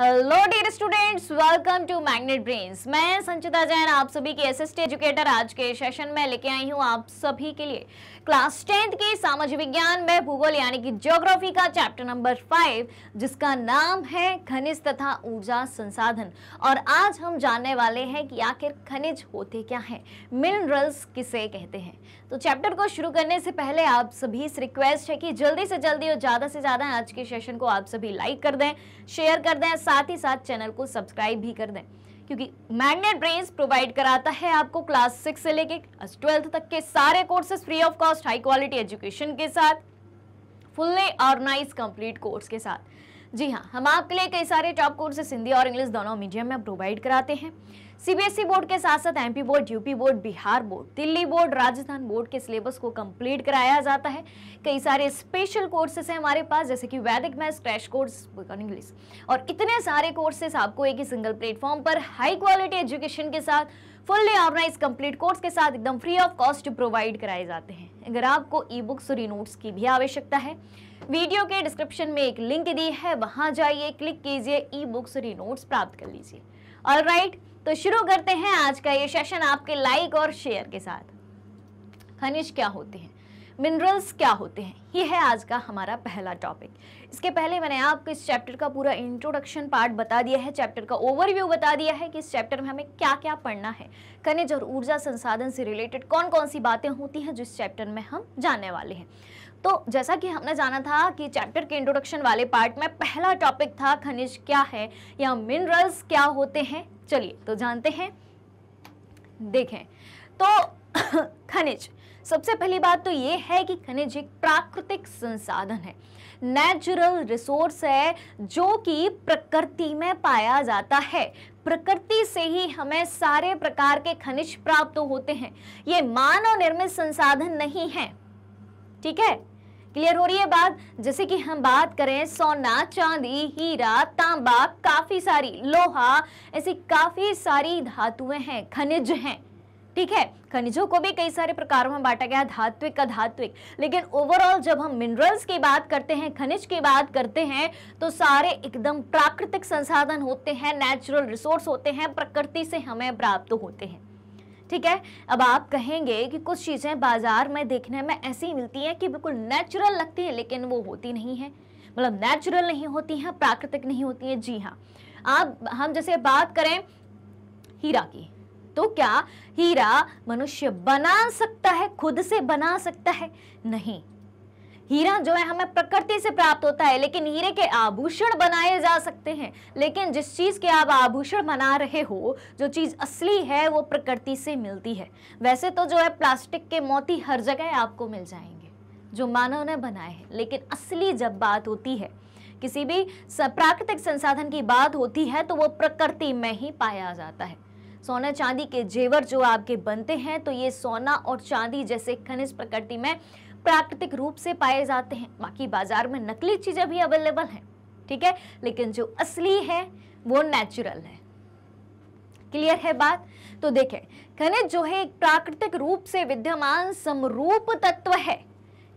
hello dear students welcome to Magnet Brains मैं संचिता जैन आप सभी की असिस्टेंट एजुकेटर आज के सेशन में लेके आई हूँ आप सभी के लिए क्लास टेंथ के सामाजिक विज्ञान में भूगोल यानी कि ज्योग्राफी का चैप्टर नंबर फाइव जिसका नाम है खनिज तथा ऊर्जा संसाधन और आज हम जानने वाले हैं कि आखिर खनिज होते क्या हैं मिनरल्स किसे कहते हैं तो चैप्टर को शुरू करने से पहले आप सभी से रिक्वेस्ट है कि जल्दी से जल्दी और ज़्यादा से ज़्यादा आज के सेशन को आप सभी लाइक कर दें शेयर कर दें साथ ही साथ चैनल को सब्सक्राइब भी कर दें क्योंकि मैग्नेट ब्रेन्स प्रोवाइड कराता है आपको क्लास सिक्स से लेके ट्वेल्थ तक के सारे courses free of cost high quality education के साथ फुल्ली ऑर्गेनाइज कंप्लीट कोर्स के साथ जी हाँ हम आपके लिए कई सारे टॉप कोर्सेस हिंदी और इंग्लिश दोनों मीडियम में प्रोवाइड कराते हैं सीबीएसई बोर्ड e के साथ साथ MP board UP board Bihar board Delhi board Rajasthan board के सिलेबस को कंप्लीट कराया जाता है कई सारे स्पेशल कोर्सेस हैं हमारे पास जैसे कि वैदिक मैथ क्रैश कोर्स इंग्लिश और इतने सारे कोर्सेस आपको एक ही सिंगल प्लेटफॉर्म पर हाई क्वालिटी एजुकेशन के साथ फुल्ली ऑर्गेनाइज कंप्लीट कोर्स के साथ एकदम फ्री ऑफ कॉस्ट प्रोवाइड कराए जाते हैं अगर आपको ई बुक्स और नोट्स की भी आवश्यकता है वीडियो के डिस्क्रिप्शन में एक लिंक दी है वहां जाइए क्लिक कीजिए ई बुक्स री प्राप्त कर लीजिए ऑल राइट तो शुरू करते हैं आज का ये सेशन आपके लाइक और शेयर के साथ खनिज क्या होते हैं मिनरल्स क्या होते हैं ये है आज का हमारा पहला टॉपिक इसके पहले मैंने आपको इस चैप्टर का पूरा इंट्रोडक्शन पार्ट बता दिया है चैप्टर का ओवरव्यू बता दिया है कि इस चैप्टर में हमें क्या क्या पढ़ना है खनिज और ऊर्जा संसाधन से रिलेटेड कौन कौन सी बातें होती हैं जो इस चैप्टर में हम जानने वाले हैं तो जैसा कि हमने जाना था कि चैप्टर के इंट्रोडक्शन वाले पार्ट में पहला टॉपिक था खनिज क्या है या मिनरल्स क्या होते हैं चलिए तो जानते हैं देखें तो खनिज सबसे पहली बात तो ये है कि खनिज एक प्राकृतिक संसाधन है नेचुरल रिसोर्स है जो कि प्रकृति में पाया जाता है प्रकृति से ही हमें सारे प्रकार के खनिज प्राप्त होते हैं ये मानव निर्मित संसाधन नहीं है ठीक है क्लियर हो रही है बात जैसे कि हम बात करें सोना चांदी हीरा तांबा काफी सारी लोहा ऐसी काफी सारी धातुएं हैं खनिज हैं ठीक है खनिजों को भी कई सारे प्रकारों में बांटा गया धात्विक अधात्विक लेकिन ओवरऑल जब हम मिनरल्स की बात करते हैं खनिज की बात करते हैं तो सारे एकदम प्राकृतिक संसाधन होते हैं नेचुरल रिसोर्स होते हैं प्रकृति से हमें प्राप्त होते हैं ठीक है अब आप कहेंगे कि कुछ चीज़ें बाज़ार में देखने में ऐसी मिलती हैं कि बिल्कुल नेचुरल लगती है लेकिन वो होती नहीं है मतलब नेचुरल नहीं होती हैं प्राकृतिक नहीं होती हैं जी हाँ आप हम जैसे बात करें हीरा की तो क्या हीरा मनुष्य बना सकता है खुद से बना सकता है नहीं हीरा जो है हमें प्रकृति से प्राप्त होता है लेकिन हीरे के आभूषण बनाए जा सकते हैं लेकिन जिस चीज़ के आप आभूषण बना रहे हो जो चीज़ असली है वो प्रकृति से मिलती है वैसे तो जो है प्लास्टिक के मोती हर जगह आपको मिल जाएंगे जो मानव ने बनाए हैं लेकिन असली जब बात होती है किसी भी प्राकृतिक संसाधन की बात होती है तो वो प्रकृति में ही पाया जाता है सोना चांदी के जेवर जो आपके बनते हैं तो ये सोना और चांदी जैसे खनिज प्रकृति में प्राकृतिक रूप से पाए जाते हैं बाकी बाजार में नकली चीजें भी अवेलेबल हैं ठीक है लेकिन जो असली है वो नेचुरल है क्लियर है बात तो देखें खनिज जो है एक प्राकृतिक रूप से विद्यमान समरूप तत्व है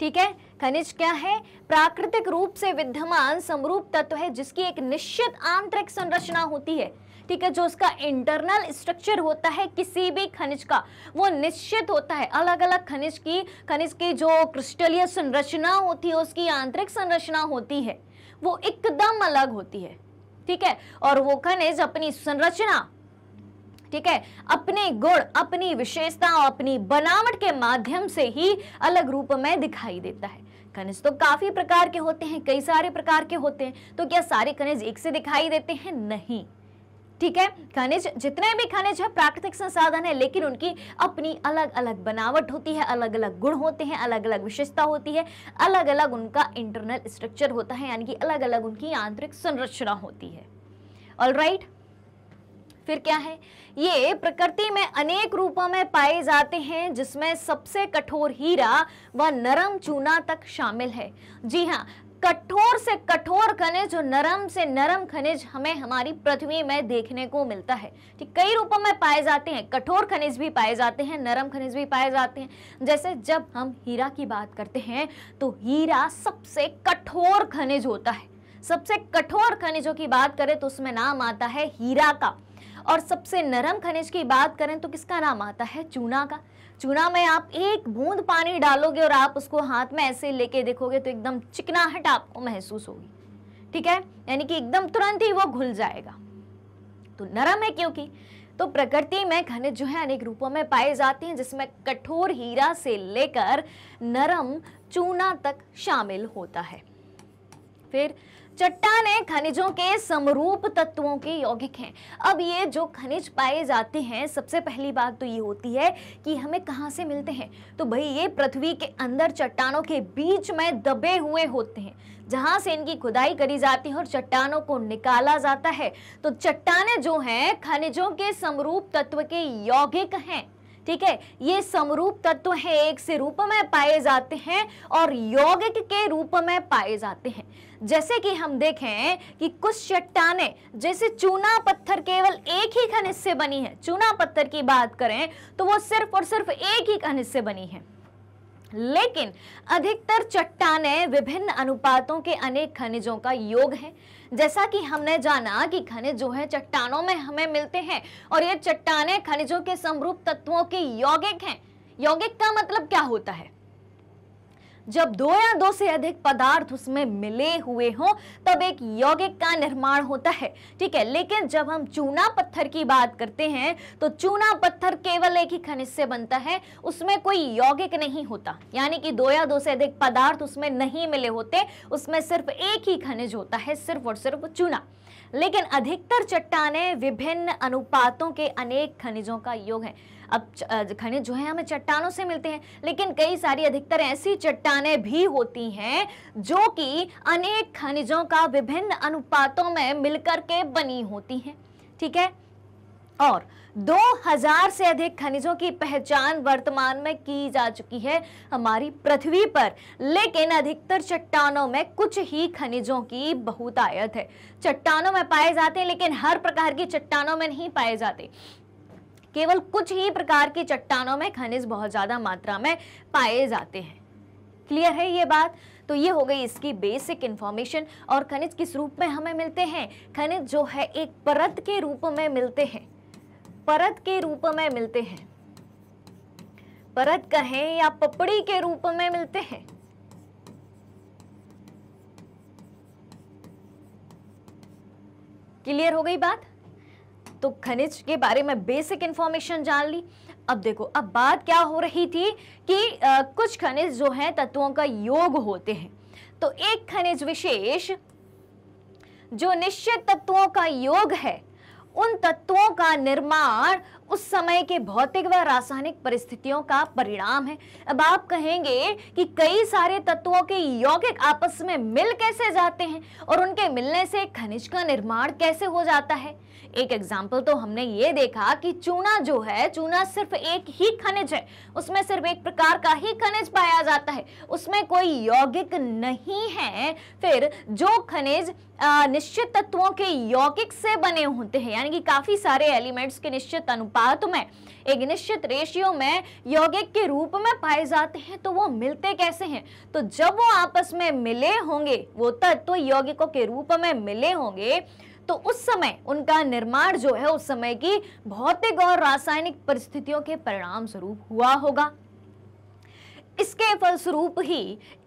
ठीक है खनिज क्या है प्राकृतिक रूप से विद्यमान समरूप तत्व है जिसकी एक निश्चित आंतरिक संरचना होती है ठीक है जो उसका इंटरनल स्ट्रक्चर होता है किसी भी खनिज का वो निश्चित होता है अलग अलग खनिज की खनिज की जो क्रिस्टलीय संरचना होती है उसकी आंतरिक संरचना होती है वो एकदम अलग होती है ठीक है और वो खनिज अपनी संरचना ठीक है अपने गुण अपनी विशेषता और अपनी बनावट के माध्यम से ही अलग रूप में दिखाई देता है खनिज तो काफी प्रकार के होते हैं कई सारे प्रकार के होते हैं तो क्या सारे खनिज एक से दिखाई देते हैं नहीं ठीक है खनिज जितने भी खनिज है प्राकृतिक संसाधन है लेकिन उनकी अपनी अलग अलग बनावट होती है अलग अलग गुण होते हैं अलग अलग विशेषता होती है अलग अलग उनका इंटरनल स्ट्रक्चर होता है यानी कि अलग अलग उनकी आंतरिक संरचना होती है ऑल राइट फिर क्या है ये प्रकृति में अनेक रूपों में पाए जाते हैं जिसमें सबसे कठोर हीरा व नरम चूना तक शामिल है जी हाँ कठोर से कठोर खनिज और नरम से नरम खनिज हमें हमारी पृथ्वी में देखने को मिलता है ठीक कई रूपों में पाए जाते हैं कठोर खनिज भी पाए जाते हैं नरम खनिज भी पाए जाते हैं जैसे जब हम हीरा की बात करते हैं तो हीरा सबसे कठोर खनिज होता है सबसे कठोर खनिजों की बात करें तो उसमें नाम आता है हीरा का और सबसे नरम खनिज की बात करें तो किसका नाम आता है चूना का चूना में आप एक बूंद पानी डालोगे और आप उसको हाथ में ऐसे लेके देखोगे तो एकदम चिकनाहट आपको महसूस होगी ठीक है यानी कि एकदम तुरंत ही वो घुल जाएगा तो नरम है क्योंकि तो प्रकृति में खनिज जो है अनेक रूपों में पाए जाते हैं जिसमें कठोर हीरा से लेकर नरम चूना तक शामिल होता है फिर चट्टाने खनिजों के समरूप तत्वों के यौगिक हैं अब ये जो खनिज पाए जाते हैं सबसे पहली बात तो ये होती है कि हमें कहाँ से मिलते हैं तो भाई ये पृथ्वी के अंदर चट्टानों के बीच में दबे हुए होते हैं जहाँ से इनकी खुदाई करी जाती है और चट्टानों को निकाला जाता है तो चट्टाने जो हैं खनिजों के समरूप तत्व के यौगिक हैं ठीक है ये समरूप तत्व है एक से रूप में पाए जाते हैं और यौगिक के रूप में पाए जाते हैं जैसे कि हम देखें कि कुछ चट्टाने जैसे चूना पत्थर केवल एक ही खनिज से बनी है चूना पत्थर की बात करें तो वो सिर्फ और सिर्फ एक ही खनिज से बनी है लेकिन अधिकतर चट्टाने विभिन्न अनुपातों के अनेक खनिजों का योग है जैसा कि हमने जाना कि खनिज जो है चट्टानों में हमें मिलते हैं और ये चट्टाने खनिजों के समरूप तत्वों के यौगिक हैं यौगिक का मतलब क्या होता है जब दो या दो से अधिक पदार्थ उसमें मिले हुए हों तब एक यौगिक का निर्माण होता है ठीक है लेकिन जब हम चूना पत्थर की बात करते हैं तो चूना पत्थर केवल एक ही खनिज से बनता है उसमें कोई यौगिक नहीं होता यानी कि दो या दो से अधिक पदार्थ उसमें नहीं मिले होते उसमें सिर्फ एक ही खनिज होता है सिर्फ और सिर्फ चूना लेकिन अधिकतर चट्टाने विभिन्न अनुपातों के अनेक खनिजों का योग है अब खनिज जो है हमें चट्टानों से मिलते हैं लेकिन कई सारी अधिकतर ऐसी चट्टाने भी होती हैं जो कि अनेक खनिजों का विभिन्न अनुपातों में मिलकर के बनी होती हैं ठीक है और 2000 से अधिक खनिजों की पहचान वर्तमान में की जा चुकी है हमारी पृथ्वी पर लेकिन अधिकतर चट्टानों में कुछ ही खनिजों की बहुत आयत है चट्टानों में पाए जाते हैं लेकिन हर प्रकार की चट्टानों में नहीं पाए जाते केवल कुछ ही प्रकार की चट्टानों में खनिज बहुत ज़्यादा मात्रा में पाए जाते हैं क्लियर है ये बात तो ये हो गई इसकी बेसिक इन्फॉर्मेशन और खनिज किस रूप में हमें मिलते हैं खनिज जो है एक परत के रूप में मिलते हैं परत के रूप में मिलते हैं परत कहें या पपड़ी के रूप में मिलते हैं क्लियर हो गई बात तो खनिज के बारे में बेसिक इन्फॉर्मेशन जान ली अब देखो अब बात क्या हो रही थी कि आ, कुछ खनिज जो हैं तत्वों का योग होते हैं तो एक खनिज विशेष जो निश्चित तत्वों का योग है उन तत्वों का निर्माण उस समय के भौतिक व रासायनिक परिस्थितियों का परिणाम है अब आप कहेंगे कि कई सारे तत्वों के यौगिक आपस में मिल कैसे जाते हैं और उनके मिलने से खनिज का निर्माण कैसे हो जाता है एक एग्जाम्पल तो हमने ये देखा कि चूना जो है चूना सिर्फ एक ही खनिज है उसमें सिर्फ एक प्रकार का ही खनिज पाया जाता है उसमें कोई यौगिक नहीं है फिर जो खनिज निश्चित तत्वों के यौगिक से बने होते हैं यानी कि काफी सारे एलिमेंट्स के निश्चित अनुपात में एक निश्चित रेशियो में यौगिक के रूप में पाए जाते हैं तो वो मिलते कैसे हैं तो जब वो आपस में मिले होंगे वो तत्व तो यौगिकों के रूप में मिले होंगे तो उस समय उनका निर्माण जो है उस समय की भौतिक और रासायनिक परिस्थितियों के परिणाम स्वरूप हुआ होगा इसके फलस्वरूप ही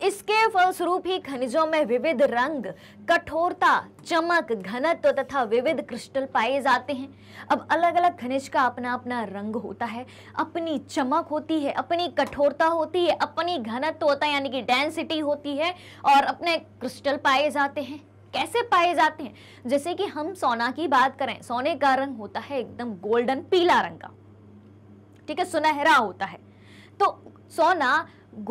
इसके फलस्वरूप ही खनिजों में विविध रंग कठोरता चमक घनत्व तथा विविध क्रिस्टल पाए जाते हैं अब अलग अलग खनिज का अपना अपना रंग होता है अपनी चमक होती है अपनी कठोरता होती है अपनी घनत्व होता है यानी कि डेंसिटी होती है और अपने क्रिस्टल पाए जाते हैं कैसे पाए जाते हैं जैसे कि हम सोना की बात करें सोने का रंग होता है एकदम गोल्डन पीला रंग का ठीक है सुनहरा होता है तो सोना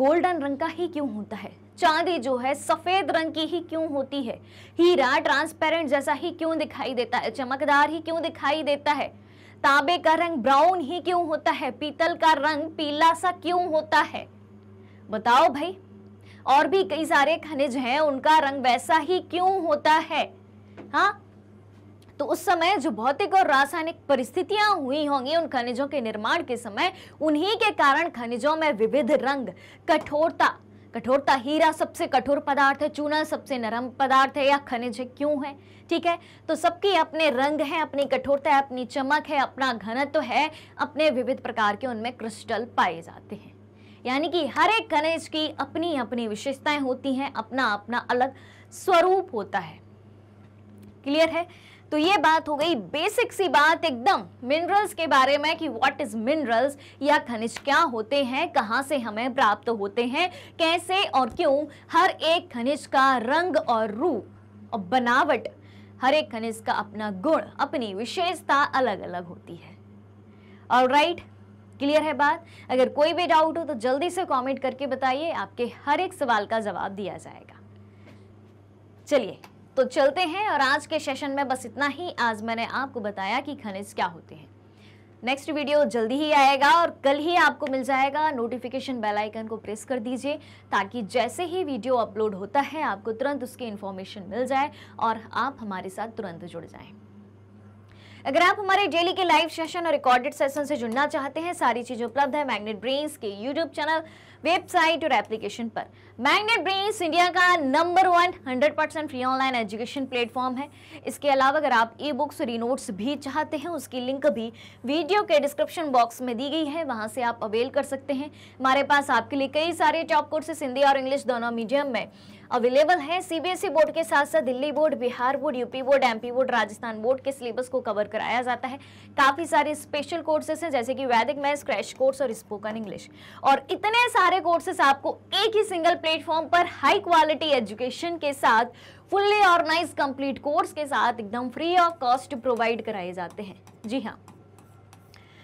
गोल्डन रंग का ही क्यों होता है चांदी जो है सफेद रंग की ही क्यों होती है हीरा ट्रांसपेरेंट जैसा ही क्यों दिखाई देता है चमकदार ही क्यों दिखाई देता है तांबे का रंग ब्राउन ही क्यों होता है पीतल का रंग पीला सा क्यों होता है बताओ भाई और भी कई सारे खनिज हैं उनका रंग वैसा ही क्यों होता है हा तो उस समय जो भौतिक और रासायनिक परिस्थितियां हुई होंगी उन खनिजों के निर्माण के समय उन्हीं के कारण खनिजों में विविध रंग कठोरता कठोरता हीरा सबसे कठोर पदार्थ है चूना सबसे नरम पदार्थ है या खनिज है क्यों है ठीक है तो सबकी अपने रंग है अपनी कठोरता है अपनी चमक है अपना घनत्व है अपने विविध प्रकार के उनमें क्रिस्टल पाए जाते हैं यानी कि हर एक गणेश की अपनी अपनी विशेषताएं होती हैं अपना अपना अलग स्वरूप होता है क्लियर है तो ये बात हो गई बेसिक सी बात एकदम मिनरल्स के बारे में कि व्हाट इज मिनरल्स या खनिज क्या होते हैं कहाँ से हमें प्राप्त होते हैं कैसे और क्यों हर एक खनिज का रंग और रूप और बनावट हर एक खनिज का अपना गुण अपनी विशेषता अलग अलग होती है और राइट क्लियर है बात अगर कोई भी डाउट हो तो जल्दी से कमेंट करके बताइए आपके हर एक सवाल का जवाब दिया जाएगा चलिए तो चलते हैं और आज के सेशन में बस इतना ही आज मैंने आपको बताया कि खनिज क्या होते हैं नेक्स्ट वीडियो जल्दी ही आएगा और कल ही आपको मिल जाएगा नोटिफिकेशन बेल आइकन को प्रेस कर दीजिए ताकि जैसे ही वीडियो अपलोड होता है आपको तुरंत उसकी इन्फॉर्मेशन मिल जाए और आप हमारे साथ तुरंत जुड़ जाएं अगर आप हमारे डेली के लाइव सेशन और रिकॉर्डेड सेशन से जुड़ना चाहते हैं सारी चीजें उपलब्ध है मैग्नेट ब्रेन्स के यूट्यूब चैनल वेबसाइट और एप्लीकेशन पर मैग्नेट ब्रेन्स इंडिया का number one hundred percent free online education platform है इसके अलावा अगर आप ई बुक्स और नोट्स भी चाहते हैं उसकी लिंक भी वीडियो के डिस्क्रिप्शन बॉक्स में दी गई है वहां से आप अवेल कर सकते हैं हमारे पास आपके लिए कई सारे टॉप कोर्सेस हिंदी और इंग्लिश दोनों मीडियम में अवेलेबल है सीबीएसई e बोर्ड के साथ साथ Delhi board Bihar board UP board MP board Rajasthan board के सिलेबस को कवर कराया जाता है काफ़ी सारे स्पेशल कोर्सेस हैं जैसे कि वैदिक मैथ्स क्रैश कोर्स और स्पोकन इंग्लिश और इतने सारे कोर्सेस आपको एक ही सिंगल प्लेटफॉर्म पर हाई क्वालिटी एजुकेशन के साथ फुल्ली ऑर्गेनाइज कंप्लीट कोर्स के साथ एकदम फ्री ऑफ कॉस्ट प्रोवाइड कराए जाते हैं जी हाँ